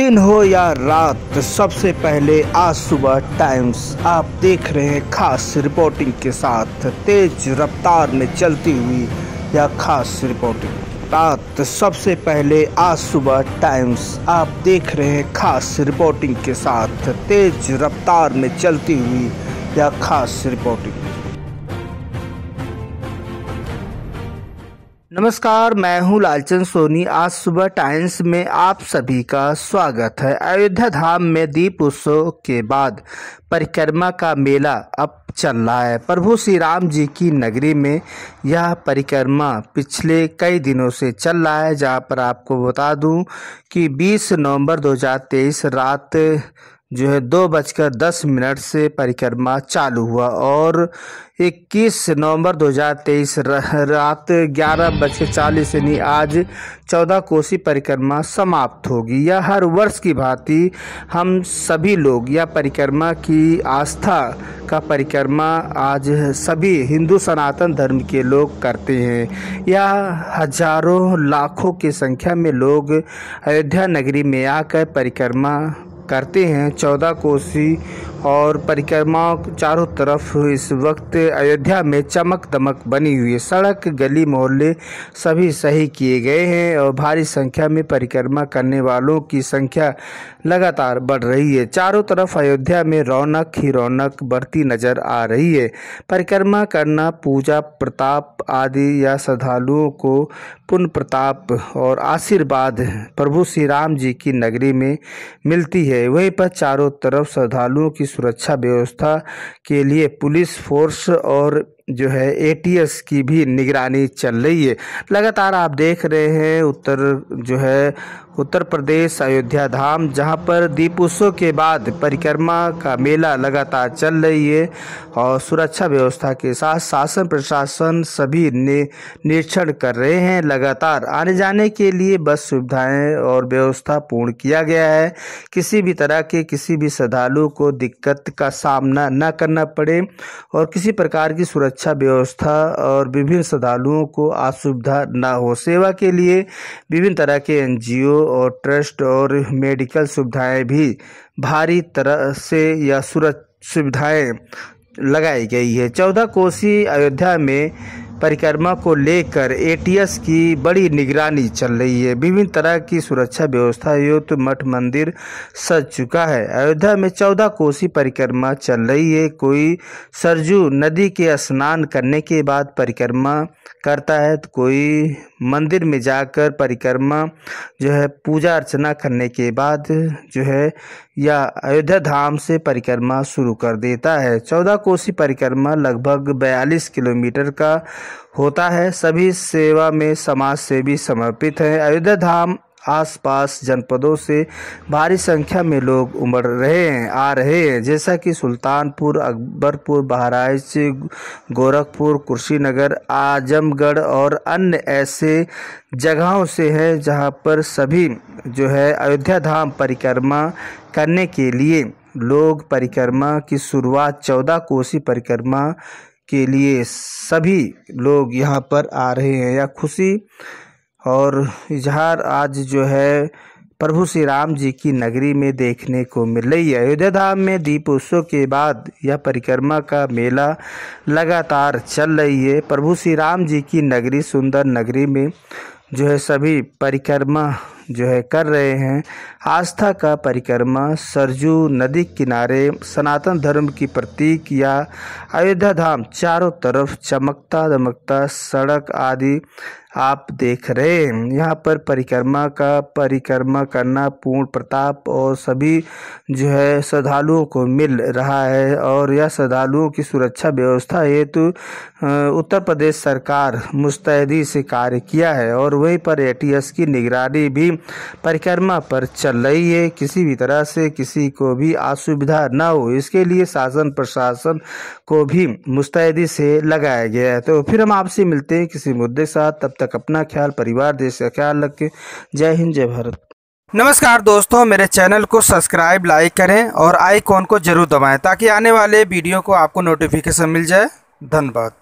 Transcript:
दिन हो या रात सबसे पहले आज सुबह टाइम्स आप देख रहे हैं खास रिपोर्टिंग के साथ तेज रफ्तार में चलती हुई या खास रिपोर्टिंग रात सबसे पहले आज सुबह टाइम्स आप देख रहे हैं खास रिपोर्टिंग के साथ तेज रफ्तार में चलती हुई या खास रिपोर्टिंग नमस्कार मैं हूं लालचंद सोनी आज सुबह टाइम्स में आप सभी का स्वागत है अयोध्या धाम में दीप उत्सव के बाद परिक्रमा का मेला अब चल रहा है प्रभु श्री राम जी की नगरी में यह परिक्रमा पिछले कई दिनों से चल रहा है जहाँ पर आपको बता दूं कि 20 नवंबर 2023 रात जो है दो बजकर दस मिनट से परिक्रमा चालू हुआ और 21 नवंबर 2023 रात ग्यारह बजकर चालीस यानी आज चौदह कोसी परिक्रमा समाप्त होगी यह हर वर्ष की भांति हम सभी लोग यह परिक्रमा की आस्था का परिक्रमा आज सभी हिंदू सनातन धर्म के लोग करते हैं यह हजारों लाखों की संख्या में लोग अयोध्या नगरी में आकर परिक्रमा करते हैं चौदह कोसी और परिक्रमा चारों तरफ इस वक्त अयोध्या में चमक दमक बनी हुई है सड़क गली मोहल्ले सभी सही किए गए हैं और भारी संख्या में परिक्रमा करने वालों की संख्या लगातार बढ़ रही है चारों तरफ अयोध्या में रौनक ही रौनक बढ़ती नजर आ रही है परिक्रमा करना पूजा प्रताप आदि या श्रद्धालुओं को पुण्य प्रताप और आशीर्वाद प्रभु श्री राम जी की नगरी में मिलती है गए वहीं पर चारों तरफ श्रद्धालुओं की सुरक्षा व्यवस्था के लिए पुलिस फोर्स और जो है एटीएस की भी निगरानी चल रही है लगातार आप देख रहे हैं उत्तर जो है उत्तर प्रदेश अयोध्या धाम जहां पर दीपोत्सव के बाद परिक्रमा का मेला लगातार चल रही है और सुरक्षा व्यवस्था के साथ शासन प्रशासन सभी ने निरीक्षण कर रहे हैं लगातार आने जाने के लिए बस सुविधाएं और व्यवस्था पूर्ण किया गया है किसी भी तरह के किसी भी श्रद्धालु को दिक्कत का सामना न करना पड़े और किसी प्रकार की सुरक्षा अच्छा व्यवस्था और विभिन्न श्रद्धालुओं को असुविधा ना हो सेवा के लिए विभिन्न तरह के एनजीओ और ट्रस्ट और मेडिकल सुविधाएं भी भारी तरह से या सुरक्षा सुविधाएं लगाई गई है चौदह कोसी अयोध्या में परिक्रमा को लेकर एटीएस की बड़ी निगरानी चल रही है विभिन्न तरह की सुरक्षा व्यवस्था युक्त मठ मंदिर सज चुका है अयोध्या में चौदह कोसी परिक्रमा चल रही है कोई सरजू नदी के स्नान करने के बाद परिक्रमा करता है तो कोई मंदिर में जाकर परिक्रमा जो है पूजा अर्चना करने के बाद जो है या अयोध्या धाम से परिक्रमा शुरू कर देता है चौदह कोसी परिक्रमा लगभग बयालीस किलोमीटर का होता है सभी सेवा में समाज सेवी समर्पित हैं अयोध्या धाम आसपास जनपदों से भारी संख्या में लोग उमड़ रहे हैं आ रहे हैं जैसा कि सुल्तानपुर अकबरपुर बहराइच गोरखपुर कुशीनगर आजमगढ़ और अन्य ऐसे जगहों से है जहां पर सभी जो है अयोध्या धाम परिक्रमा करने के लिए लोग परिक्रमा की शुरुआत चौदह कोसी परिक्रमा के लिए सभी लोग यहाँ पर आ रहे हैं यह खुशी और इजहार आज जो है प्रभु श्री राम जी की नगरी में देखने को मिल रही है अयोध्या धाम में दीप उत्सव के बाद यह परिक्रमा का मेला लगातार चल रही है प्रभु श्री राम जी की नगरी सुंदर नगरी में जो है सभी परिक्रमा जो है कर रहे हैं आस्था का परिक्रमा सरजू नदी किनारे सनातन धर्म की प्रतीक या अयोध्या धाम चारों तरफ चमकता दमकता सड़क आदि आप देख रहे हैं यहाँ पर परिक्रमा का परिक्रमा करना पूर्ण प्रताप और सभी जो है श्रद्धालुओं को मिल रहा है और यह श्रद्धालुओं की सुरक्षा व्यवस्था हेतु उत्तर प्रदेश सरकार मुस्तैदी से कार्य किया है और वहीं पर एटीएस की निगरानी भी परिक्रमा पर चल रही है किसी भी तरह से किसी को भी असुविधा ना हो इसके लिए शासन प्रशासन को भी मुस्तैदी से लगाया गया है तो फिर हम आपसे मिलते हैं किसी मुद्दे साथ तब तक अपना ख्याल परिवार देश का ख्याल रखें जय हिंद जय भारत नमस्कार दोस्तों मेरे चैनल को सब्सक्राइब लाइक करें और आइकॉन को जरूर दबाएं ताकि आने वाले वीडियो को आपको नोटिफिकेशन मिल जाए धन्यवाद